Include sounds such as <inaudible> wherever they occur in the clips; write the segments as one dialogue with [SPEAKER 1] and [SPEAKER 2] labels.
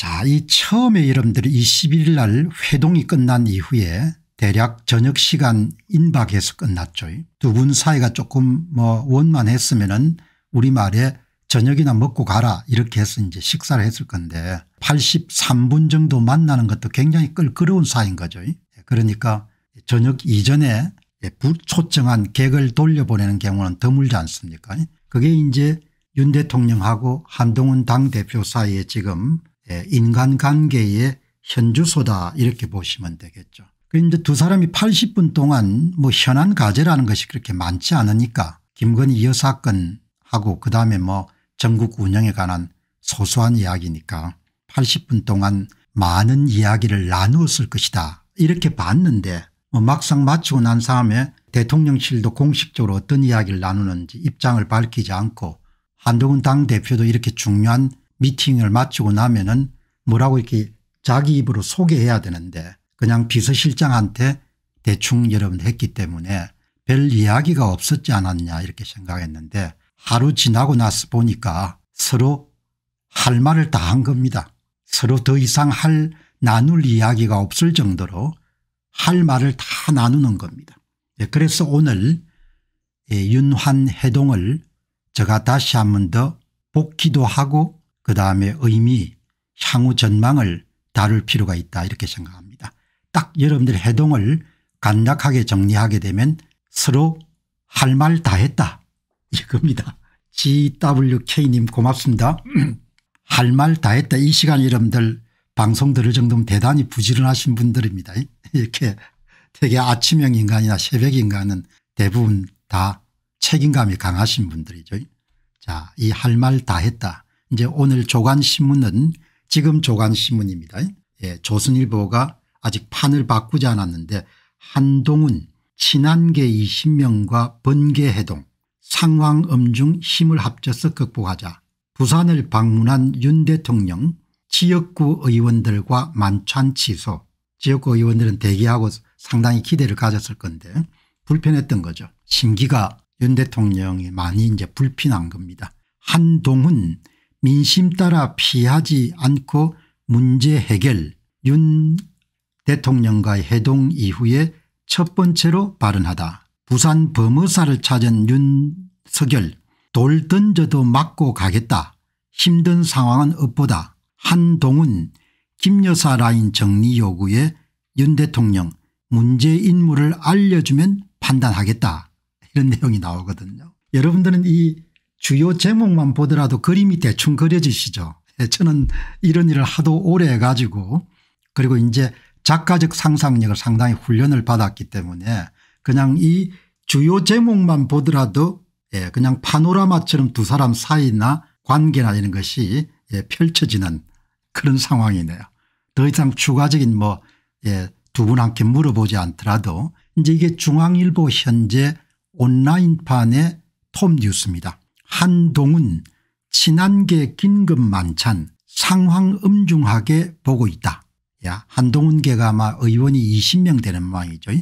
[SPEAKER 1] 자, 이 처음에 여러분들이 21일 날 회동이 끝난 이후에 대략 저녁 시간 임박해서 끝났죠. 두 분 사이가 조금 뭐 원만했으면은 우리말에 저녁이나 먹고 가라 이렇게 해서 이제 식사를 했을 건데 83분 정도 만나는 것도 굉장히 끌끄러운 사이인 거죠. 예, 그러니까 저녁 이전에 예, 초청한 객을 돌려보내는 경우는 드물지 않습니까 그게 이제 윤 대통령하고 한동훈 당대표 사이에 지금 예, 인간관계의 현주소다 이렇게 보시면 되겠죠. 그런데 두 사람이 80분 동안 뭐 현안 과제라는 것이 그렇게 많지 않으니까 김건희 여사건하고 그다음에 뭐 전국 운영에 관한 소소한 이야기니까 80분 동안 많은 이야기를 나누었을 것이다 이렇게 봤는데 뭐 막상 마치고 난 다음에 대통령실도 공식적으로 어떤 이야기를 나누는지 입장을 밝히지 않고 한동훈 당대표도 이렇게 중요한 미팅을 마치고 나면은 뭐라고 이렇게 자기 입으로 소개해야 되는데 그냥 비서실장한테 대충 여러분 했기 때문에 별 이야기가 없었지 않았냐 이렇게 생각했는데 하루 지나고 나서 보니까 서로 할 말을 다 한 겁니다. 서로 더 이상 할 나눌 이야기가 없을 정도로 할 말을 다 나누는 겁니다. 예, 그래서 오늘 예, 윤환 해동을 제가 다시 한 번 더 복기도 하고 그다음에 의미 향후 전망을 다룰 필요가 있다 이렇게 생각합니다. 딱 여러분들 해동을 간략하게 정리하게 되면 서로 할 말 다 했다 <laughs> 이겁니다. gwk님 고맙습니다. <clears throat> 할 말 다 했다 이 시간 여러분들 방송 들을 정도면 대단히 부지런하신 분들입니다. <laughs> 이렇게 되게 아침형 인간이나 새벽 인간은 대부분 다 책임감이 강하신 분들이죠. 자, 이 할 말 다 했다. 이제 오늘 조간신문은 지금 조간신문입니다. 예, 조선일보가 아직 판을 바꾸지 않았는데 한동훈 친한계 20명과 번개해동 상황음중 힘을 합쳐서 극복하자 부산을 방문한 윤 대통령 지역구 의원들과 만찬 취소 지역구 의원들은 대기하고 상당히 기대를 가졌을 건데 불편했던 거죠. 심기가 윤 대통령이 많이 이제 불편한 겁니다. 한동훈 민심 따라 피하지 않고 문제 해결 윤대통령과 해동 이후에 첫 번째로 발언하다. 부산 범어사를 찾은 윤석열 돌 던져도 맞고 가겠다. 힘든 상황은 업보다 한동훈 김여사 라인 정리 요구에 윤 대통령 문제 인물을 알려주면 판단하겠다 이런 내용이 나오거든요. 여러분들은 이 주요 제목만 보더라도 그림이 대충 그려지시죠. 예, 저는 이런 일을 하도 오래 해가지고 그리고 이제 작가적 상상력을 상당히 훈련을 받았기 때문에 그냥 이 주요 제목만 보더라도 예, 그냥 파노라마처럼 두 사람 사이나 관계나 이런 것이 예, 펼쳐지는 그런 상황이네요. 더 이상 추가적인 뭐, 두 분한테 물어보지 않더라도 이제 이게 중앙일보 현재 온라인판의 톱 뉴스입니다. 한동훈 친한계 긴급 만찬 상황 엄중하게 보고 있다. 야 한동훈계가 아마 의원이 20명 되는 모양이죠.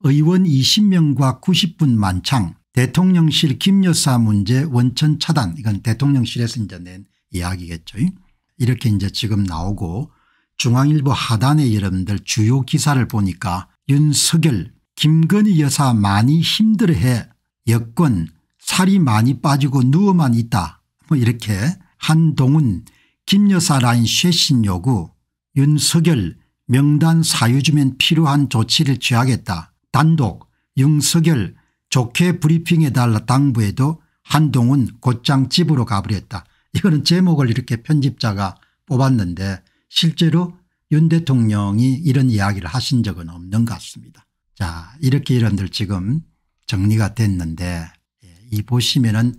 [SPEAKER 1] 의원 20명과 90분 만찬 대통령실 김여사 문제 원천 차단 이건 대통령실에서 이제 낸 이야기겠죠. 이렇게 이제 지금 나오고 중앙일보 하단의 여러분들 주요 기사를 보니까 윤석열 김건희 여사 많이 힘들어해 여권 살이 많이 빠지고 누워만 있다 뭐 이렇게 한동훈 김여사 라인 쇄신 요구 윤석열 명단 사유주면 필요한 조치를 취하겠다 단독 윤석열 좋게 브리핑해달라 당부해도 한동훈 곧장 집으로 가버렸다. 이거는 제목을 이렇게 편집자가 뽑았는데 실제로 윤 대통령이 이런 이야기를 하신 적은 없는 것 같습니다. 자 이렇게 이런들 지금 정리가 됐는데 이 보시면은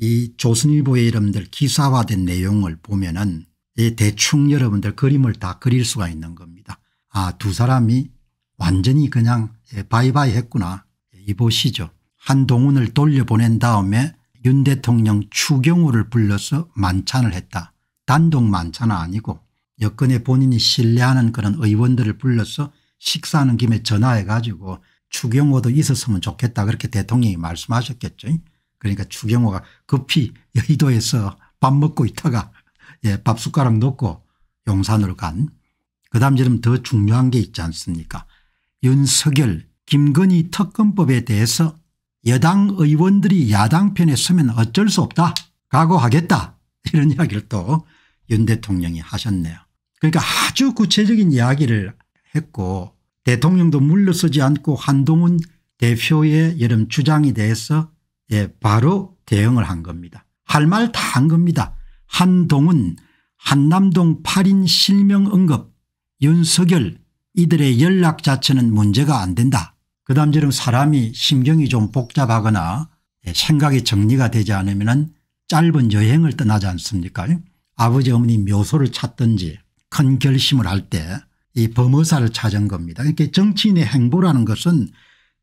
[SPEAKER 1] 이 조선일보의 여러분들 기사화된 내용을 보면은 이 대충 여러분들 그림을 다 그릴 수가 있는 겁니다. 아두 사람이 완전히 그냥 예, 바이바이 했구나. 예, 이 보시죠. 한동훈을 돌려보낸 다음에 윤 대통령 추경호를 불러서 만찬을 했다. 단독 만찬은 아니고 여건에 본인이 신뢰하는 그런 의원들을 불러서 식사하는 김에 전화해 가지고 추경호도 있었으면 좋겠다 그렇게 대통령이 말씀하셨겠죠. 그러니까 추경호가 급히 여의도에서 밥 먹고 있다가 예, 밥 숟가락 넣고 용산으로 간. 그다음 지금 더 중요한 게 있지 않습니까 윤석열 김건희 특검법에 대해서 여당 의원들이 야당 편에 서면 어쩔 수 없다 각오하겠다 이런 이야기를 또 윤 대통령이 하셨네요. 그러니까 아주 구체적인 이야기를 했고 대통령도 물러서지 않고 한동훈 대표의 여름 주장에 대해서 예, 바로 대응을 한 겁니다. 할 말 다 한 겁니다. 한동훈 한남동 8인 실명 언급 윤석열 이들의 연락 자체는 문제가 안 된다. 그 다음처럼 사람이 심경이 좀 복잡하거나 예, 생각이 정리가 되지 않으면 짧은 여행을 떠나지 않습니까 아버지 어머니 묘소를 찾든지 큰 결심을 할때 이 범어사를 찾은 겁니다. 이렇게 정치인의 행보라는 것은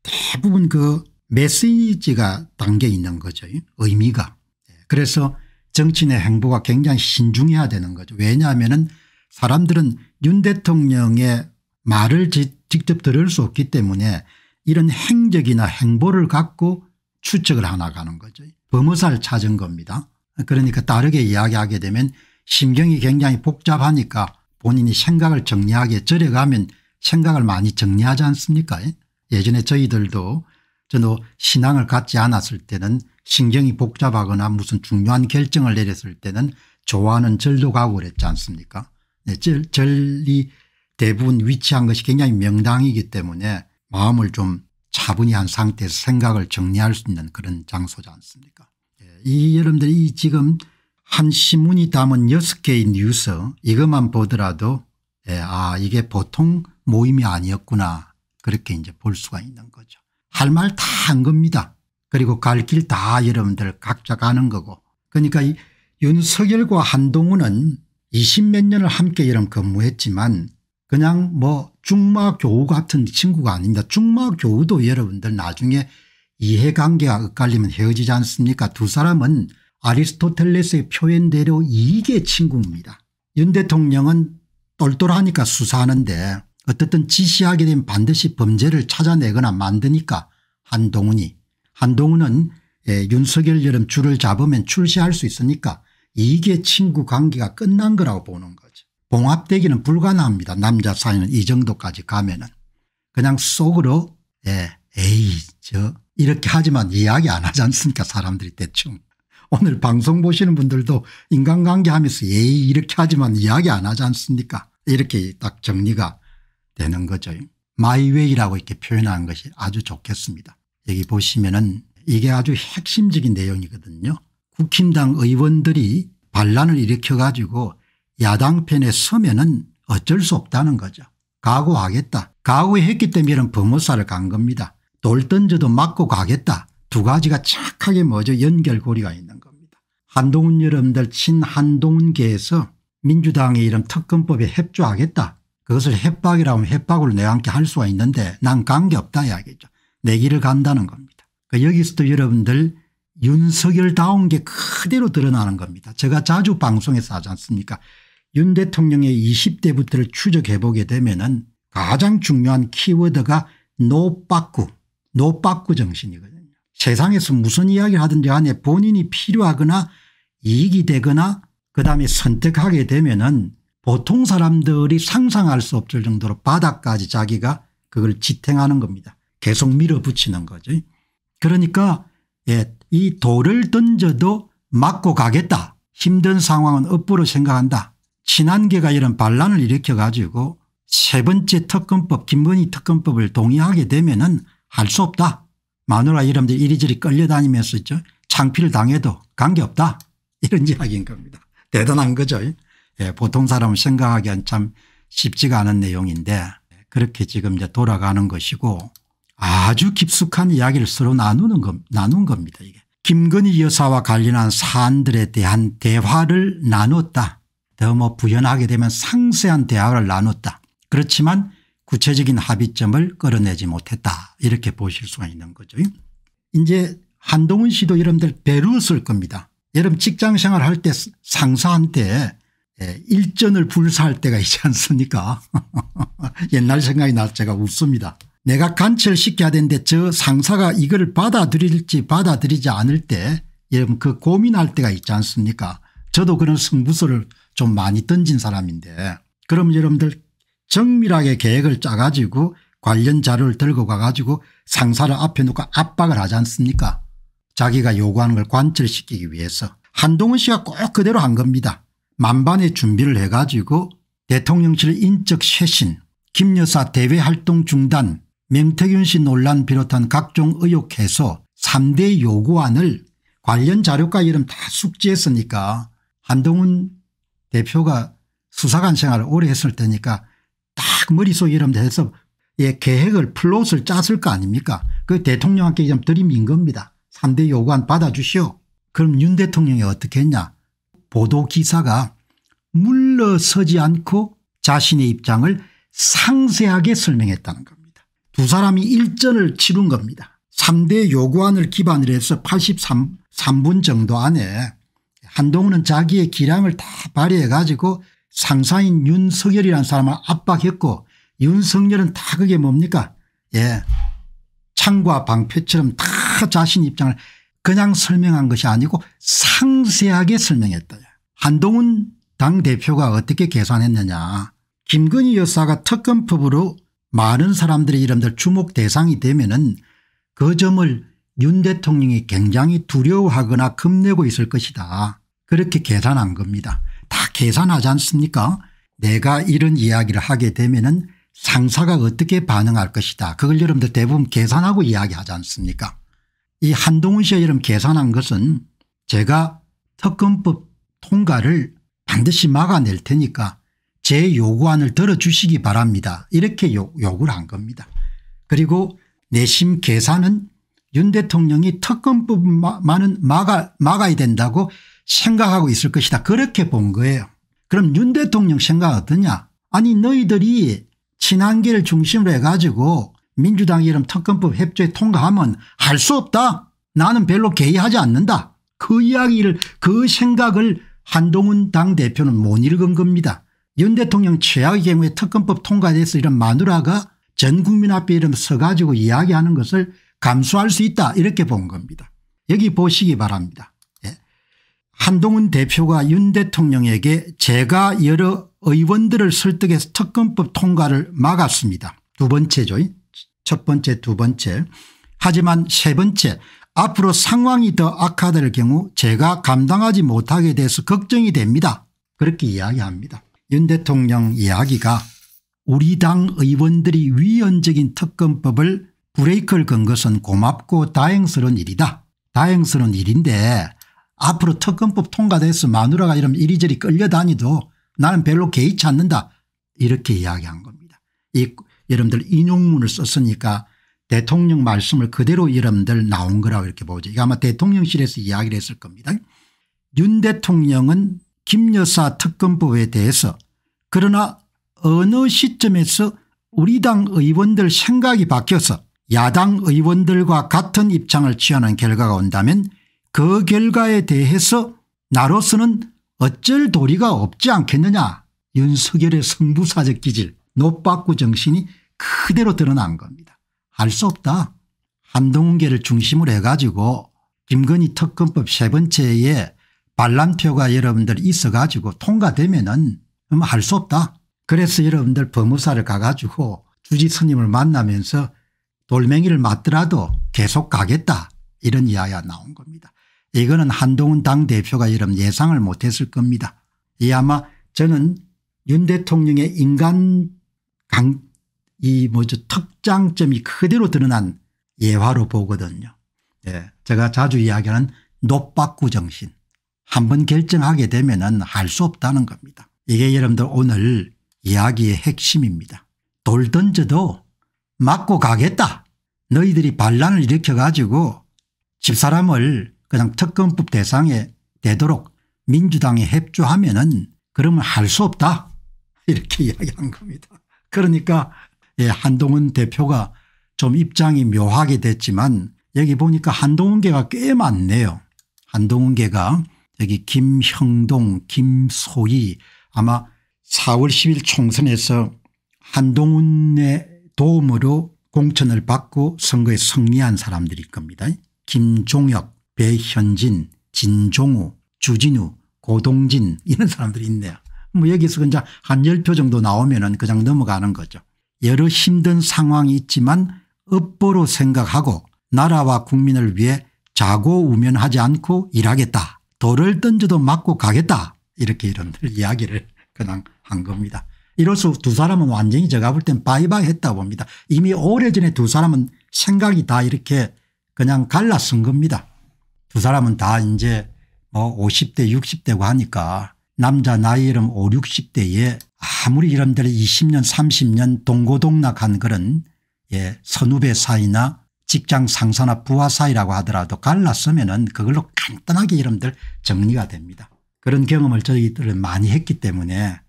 [SPEAKER 1] 대부분 그 메시지가 담겨 있는 거죠. 의미가. 예, 그래서 정치인의 행보가 굉장히 신중해야 되는 거죠. 왜냐하면 사람들은 윤 대통령의 말을 직접 들을 수 없기 때문에 이런 행적이나 행보를 갖고 추측을 하나 가는 거죠. 범어사를 찾은 겁니다. 그러니까 다르게 이야기하게 되면 심경이 굉장히 복잡하니까 본인이 생각을 정리하게 절에 가면 생각을 많이 정리하지 않습니까 예전에 저희들도 저도 신앙을 갖지 않았을 때는 신경이 복잡하거나 무슨 중요한 결정을 내렸을 때는 좋아하는 절도 가고 그랬지 않습니까 네, 절, 절이 대부분 위치한 것이 굉장히 명당이기 때문에 마음을 좀 차분히 한 상태에서 생각을 정리할 수 있는 그런 장소지 않습니까 예, 이 여러분들이 지금 한 신문이 담은 6개의 뉴스 이것만 보더라도 예, 아 이게 보통 모임이 아니었구나 그렇게 이제 볼 수가 있는 거죠. 할 말 다 한 겁니다. 그리고 갈 길 다 여러분들 각자 가는 거고 그러니까 이 윤석열과 한동훈은 20 몇 년을 함께 이런 근무했지만 그냥 뭐 중마교우 같은 친구가 아닙니다. 중마교우도 여러분들 나중에 이해관계가 엇갈리면 헤어지지 않습니까 두 사람은 아리스토텔레스의 표현대로 이익의 친구입니다. 윤 대통령은 똘똘하니까 수사하는데 어떻든 지시하게 된 반드시 범죄를 찾아내거나 만드니까 한동훈이 한동훈은 예, 윤석열 여름 줄을 잡으면 출시할 수 있으니까 이게 친구 관계가 끝난 거라고 보는 거죠. 봉합되기는 불가능합니다. 남자 사이는 이 정도까지 가면은 그냥 속으로 예, 에이 저 이렇게 하지만 이야기 안 하지 않습니까 사람들이 대충 오늘 방송 보시는 분들도 인간관계 하면서 예의 이렇게 하지만 이야기 안 하지 않습니까 이렇게 딱 정리가 되는 거죠. 마이웨이라고 이렇게 표현한 것이 아주 좋겠습니다. 여기 보시면은 이게 아주 핵심적인 내용이거든요. 국힘당 의원들이 반란을 일으켜 가지고 야당 편에 서면은 어쩔 수 없다는 거죠. 각오하겠다. 각오했기 때문에 이런 범호사를 간 겁니다. 돌 던져도 맞고 가겠다. 두 가지가 착하게 먼저 연결고리가 있는 겁니다. 한동훈 여러분들 친한동훈계에서 민주당의 이런 특검법에 협조하겠다. 그것을 협박이라면 협박으로 내한테 할 수가 있는데 난 관계없다 이야기죠. 내 길을 간다는 겁니다. 그 여기서도 여러분들 윤석열다운 게 그대로 드러나는 겁니다. 제가 자주 방송에서 하지 않습니까 윤 대통령의 20대부터를 추적해 보게 되면 은 가장 중요한 키워드가 노빠꾸 노빠꾸 정신이거든요. 세상에서 무슨 이야기를 하든지 안에 본인이 필요하거나 이익이 되거나 그다음에 선택하게 되면 은 보통 사람들이 상상할 수 없을 정도로 바닥까지 자기가 그걸 지탱하는 겁니다. 계속 밀어붙이는 거죠. 그러니까 예, 이 돌을 던져도 맞고 가겠다. 힘든 상황은 업보로 생각한다. 친한계가 이런 반란을 일으켜 가지고 세 번째 특검법 김건희 특검법을 동의하게 되면 은할 수 없다. 마누라 이름들 이리저리 끌려다니면서 있죠. 창피를 당해도 관계없다 이런 이야기인 겁니다. 대단한 거죠. 예, 보통 사람 생각하기엔 참 쉽지가 않은 내용인데 그렇게 지금 이제 돌아가는 것이고 아주 깊숙한 이야기를 서로 나누는 것, 나눈 겁니다. 이게. 김건희 여사와 관련한 사안들에 대한 대화를 나눴다. 더 뭐 부연하게 되면 상세한 대화를 나눴다. 그렇지만 구체적인 합의점을 끌어내지 못했다 이렇게 보실 수가 있는 거죠. 이제 한동훈 씨도 여러분들 배루었을 겁니다. 여러분 직장생활 할 때 상사한테 예, 일전을 불사할 때가 있지 않습니까 <laughs> 옛날 생각이 나서 제가 웃습니다. 내가 관철시켜야 되는데 저 상사가 이걸 받아들일지 받아들이지 않을 때 여러분 그 고민할 때가 있지 않습니까 저도 그런 승부수를 좀 많이 던진 사람인데 그럼 여러분들 정밀하게 계획을 짜가지고 관련 자료를 들고 가가지고 상사를 앞에 놓고 압박을 하지 않습니까 자기가 요구하는 걸 관철시키기 위해서 한동훈 씨가 꼭 그대로 한 겁니다. 만반의 준비를 해가지고 대통령실 인적 쇄신 김 여사 대외활동 중단 명태균 씨 논란 비롯한 각종 의혹 해소 3대 요구안을 관련 자료과 이름 다 숙지했으니까 한동훈 대표가 수사관 생활을 오래 했을 테니까 그 머릿속에 이러면 해서 예, 계획을 플롯을 짰을 거 아닙니까 그 대통령한테 좀 드림인 겁니다. 3대 요구안 받아주시오. 그럼 윤 대통령이 어떻게 했냐 보도기사가 물러서지 않고 자신의 입장을 상세하게 설명했다는 겁니다. 두 사람이 일전을 치룬 겁니다. 3대 요구안을 기반으로 해서 83분 정도 안에 한동훈은 자기의 기량을 다 발휘해 가지고 상사인 윤석열이라는 사람을 압박했고 윤석열은 다 그게 뭡니까 예 창과 방패처럼 다 자신 입장을 그냥 설명한 것이 아니고 상세하게 설명했다. 한동훈 당대표가 어떻게 계산했느냐 김건희 여사가 특검법으로 많은 사람들의 이름들 주목 대상이 되면 은그 점을 윤 대통령이 굉장히 두려워하거나 겁내고 있을 것이다. 그렇게 계산한 겁니다. 다 계산하지 않습니까 내가 이런 이야기를 하게 되면 은 상사가 어떻게 반응할 것이다 그걸 여러분들 대부분 계산하고 이야기하지 않습니까 이 한동훈 씨가 여러분 계산한 것은 제가 특검법 통과를 반드시 막아낼 테니까 제 요구안을 들어주시기 바랍니다 이렇게 요, 요구를 한 겁니다 그리고 내심 계산은 윤 대통령이 특검법만은 막아, 막아야 된다고 생각하고 있을 것이다 그렇게 본 거예요. 그럼 윤 대통령 생각 어떠냐 아니 너희들이 친한계를 중심으로 해가지고 민주당 이름 특검법 협조에 통과하면 할 수 없다 나는 별로 개의하지 않는다 그 이야기를 그 생각을 한동훈 당대표는 못 읽은 겁니다. 윤 대통령 최악의 경우에 특검법 통과돼서 이런 마누라가 전 국민 앞에 이름 서가지고 이야기하는 것을 감수할 수 있다 이렇게 본 겁니다. 여기 보시기 바랍니다. 한동훈 대표가 윤 대통령에게 제가 여러 의원들을 설득해서 특검법 통과를 막았습니다. 두 번째죠. 첫 번째 두 번째. 하지만 세 번째 앞으로 상황이 더 악화될 경우 제가 감당하지 못하게 돼서 걱정이 됩니다. 그렇게 이야기합니다. 윤 대통령 이야기가 우리 당 의원들이 위헌적인 특검법을 브레이크를 건 것은 고맙고 다행스러운 일이다. 다행스러운 일인데 앞으로 특검법 통과돼서 마누라가 이러 이리저리 끌려다니도 나는 별로 개의치 않는다 이렇게 이야기한 겁니다. 이 여러분들 인용문을 썼으니까 대통령 말씀을 그대로 여러분들 나온 거라고 이렇게 보죠. 이거 아마 대통령실에서 이야기를 했을 겁니다. 윤 대통령은 김 여사 특검법에 대해서 그러나 어느 시점에서 우리 당 의원들 생각이 바뀌어서 야당 의원들과 같은 입장을 취하는 결과가 온다면 그 결과에 대해서 나로서는 어쩔 도리가 없지 않겠느냐 윤석열의 성부사적 기질 노빠꾸 정신이 그대로 드러난 겁니다. 할 수 없다. 한동훈계를 중심으로 해가지고 김건희 특검법 세 번째에 반란표가 여러분들 있어가지고 통과되면 은할 수 없다. 그래서 여러분들 법무사를 가가지고 주지 스님을 만나면서 돌멩이를 맞더라도 계속 가겠다 이런 이야기가 나온 겁니다. 이거는 한동훈 당대표가 이런 예상을 못했을 겁니다. 이 아마 저는 윤 대통령의 인간 강, 이 뭐죠 특장점이 그대로 드러난 예화로 보거든요. 예. 제가 자주 이야기하는 노박구 정신. 한 번 결정하게 되면은 할 수 없다는 겁니다. 이게 여러분들 오늘 이야기의 핵심입니다. 돌 던져도 맞고 가겠다. 너희들이 반란을 일으켜 가지고 집사람을 그냥 특검법 대상에 되도록 민주당에 협조하면 은 그러면 할 수 없다 <laughs> 이렇게 이야기한 겁니다. 그러니까 예 한동훈 대표가 좀 입장이 묘하게 됐지만 여기 보니까 한동훈계가 꽤 많네요. 한동훈계가 여기 김형동 김소희 아마 4월 10일 총선에서 한동훈의 도움으로 공천을 받고 선거에 승리한 사람들일 겁니다. 김종혁 배현진, 진종우, 주진우, 고동진 이런 사람들이 있네요. 뭐 여기서 그냥 한 10표 정도 나오면은 그냥 넘어가는 거죠. 여러 힘든 상황이 있지만 업보로 생각하고 나라와 국민을 위해 자고우면하지 않고 일하겠다. 돌을 던져도 맞고 가겠다. 이렇게 이런 <laughs> 이야기를 그냥 한 겁니다. 이로써 두 사람은 완전히 제가 볼 땐 바이바이 했다 봅니다. 이미 오래전에 두 사람은 생각이 다 이렇게 그냥 갈라쓴 겁니다. 두 사람은 다 이제 뭐 50대 60대고 하니까 남자 나이 이름 5, 60대에 아무리 이름들이 20년 30년 동고동락한 그런 예 선후배 사이나 직장 상사나 부하 사이라고 하더라도 갈랐으면 은 그걸로 간단하게 이름들 정리가 됩니다. 그런 경험을 저희들은 많이 했기 때문에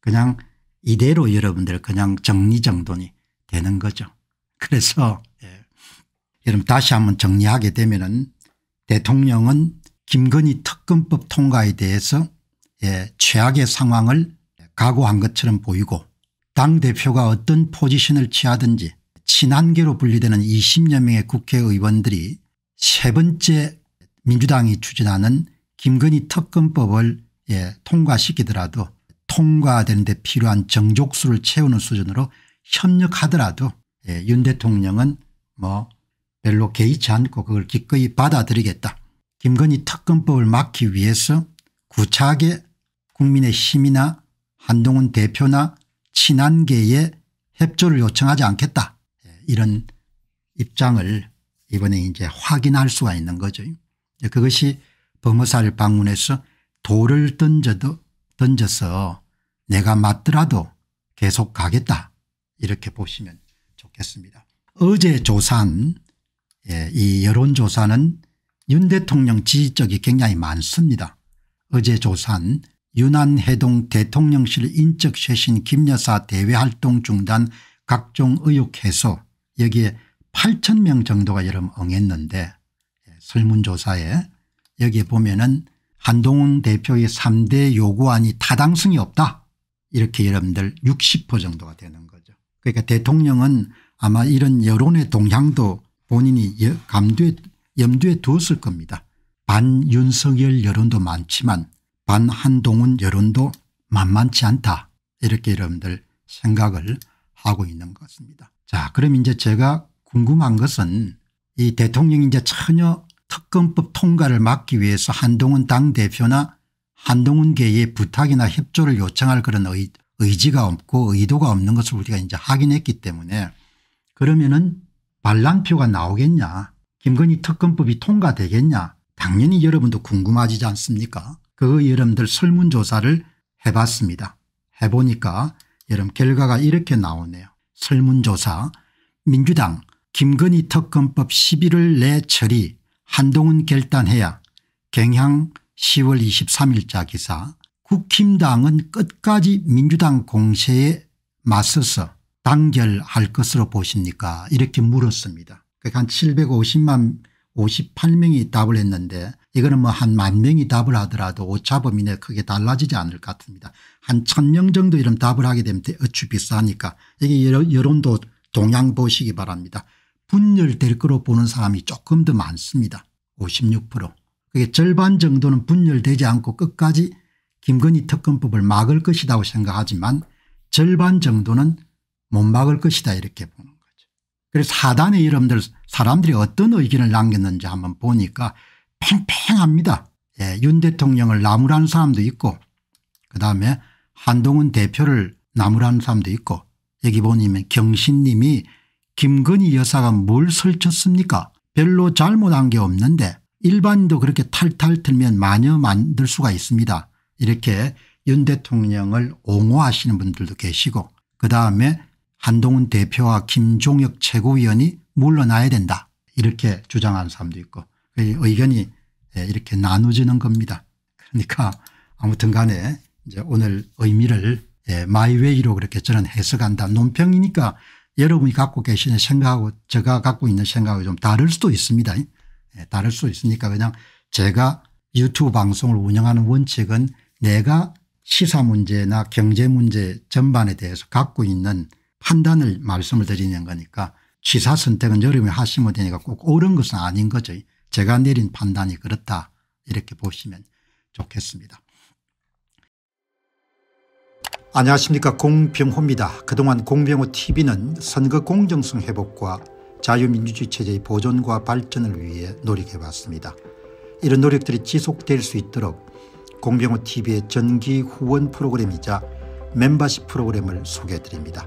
[SPEAKER 1] 그냥 이대로 여러분들 그냥 정리정돈이 되는 거죠. 그래서 예. 여러분 다시 한번 정리하게 되면 은 대통령은 김건희 특검법 통과에 대해서 예, 최악의 상황을 각오한 것처럼 보이고 당대표가 어떤 포지션을 취하든지 친한계로 분리되는 20여 명의 국회의원들이 세 번째 민주당이 추진하는 김건희 특검법을 예, 통과시키더라도 통과되는 데 필요한 정족수를 채우는 수준으로 협력하더라도 예, 윤 대통령은 뭐 별로 개의치 않고 그걸 기꺼이 받아들이겠다. 김건희 특검법을 막기 위해서 구차하게 국민의 힘이나 한동훈 대표나 친한계에 협조를 요청하지 않겠다. 예, 이런 입장을 이번에 이제 확인할 수가 있는 거죠. 그것이 법무사를 방문해서 돌을 던져도 던져서 내가 맞더라도 계속 가겠다 이렇게 보시면 좋겠습니다. 어제 조사한 예, 이 여론조사는 윤 대통령 지지적이 굉장히 많습니다. 어제 조사한 유난해동 대통령실 인적쇄신 김여사 대외활동 중단 각종 의혹 해소 여기에 8천 명 정도가 여름 응했는데 예, 설문조사에 여기에 보면은 한동훈 대표의 3대 요구안이 타당성이 없다 이렇게 여러분들 60% 정도가 되는 거죠. 그러니까 대통령은 아마 이런 여론의 동향도 본인이 감두에, 염두에 두었을 겁니다. 반윤석열 여론도 많지만 반한동훈 여론도 만만치 않다 이렇게 여러분들 생각을 하고 있는 것입니다. 자 그럼 이제 제가 궁금한 것은 이 대통령이 이제 전혀 특검법 통과를 막기 위해서 한동훈 당대표나 한동훈계의 부탁이나 협조를 요청할 그런 의, 의지가 없고 의도가 없는 것을 우리가 이제 확인했기 때문에 그러면은 반란표가 나오겠냐 김건희 특검법이 통과되겠냐 당연히 여러분도 궁금하지 지 않습니까 그 여러분들 설문조사를 해봤습니다. 해보니까 여러분 결과가 이렇게 나오네요. 설문조사 민주당 김건희 특검법 11월 내 처리 한동훈 결단해야 경향 10월 23일자 기사 국힘당은 끝까지 민주당 공세에 맞서서 단결할 것으로 보십니까 이렇게 물었습니다. 그러니까 한 750만 58명이 답을 했는데 이거는 뭐 한 만 명이 답을 하더라도 오차범위 내 크게 달라지지 않을 것 같습니다. 한천명 정도 이런 답을 하게 되면 어추 비싸니까 이게 여론도 동향 보시기 바랍니다. 분열될 거로 보는 사람이 조금 더 많습니다. 56% 그게 절반 정도는 분열되지 않고 끝까지 김건희 특검법을 막을 것이라고 생각하지만 절반 정도는 못 막을 것이다 이렇게 보는 거죠. 그래서 사단의 이름들 사람들이 어떤 의견을 남겼는지 한번 보니까 팽팽합니다. 예, 윤 대통령을 나무라는 사람도 있고 그다음에 한동훈 대표를 나무라는 사람도 있고 여기 보면 경신님이 김건희 여사가 뭘 설쳤습니까 별로 잘못한 게 없는데 일반도 그렇게 탈탈 틀면 마녀 만들 수가 있습니다. 이렇게 윤 대통령을 옹호하시는 분들도 계시고 그다음에 한동훈 대표와 김종혁 최고위원이 물러나야 된다 이렇게 주장하는 사람도 있고 그 의견이 예, 이렇게 나누지는 겁니다. 그러니까 아무튼 간에 이제 오늘 의미를 예, 마이웨이로 그렇게 저는 해석한다. 논평이니까 여러분이 갖고 계시는 생각하고 제가 갖고 있는 생각이 좀 다를 수도 있습니다. 예, 다를 수 있으니까 그냥 제가 유튜브 방송을 운영하는 원칙은 내가 시사 문제나 경제 문제 전반에 대해서 갖고 있는 판단을 말씀을 드리는 거니까 취사 선택은 여러분이 하시면 되니까 꼭 옳은 것은 아닌 거죠. 제가 내린 판단이 그렇다 이렇게 보시면 좋겠습니다. 안녕하십니까 공병호입니다. 그동안 공병호TV는 선거 공정성 회복과 자유민주주의 체제의 보존과 발전을 위해 노력해왔습니다. 이런 노력들이 지속될 수 있도록 공병호TV의 전기 후원 프로그램이자 멤버십 프로그램을 소개해드립니다.